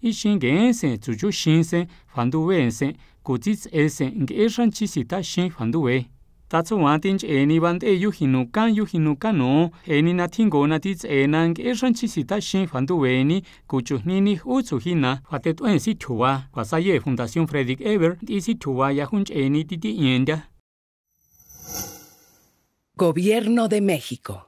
y sin que ese suyo sen fandu we sen kutits sen nge e fandu tatsu wan tin no e ni na tin go na tits e nge sin fandu ni kuchu nini ni hina si kwa fundación Frederick Ever y si ya hunch eni ni Gobierno de México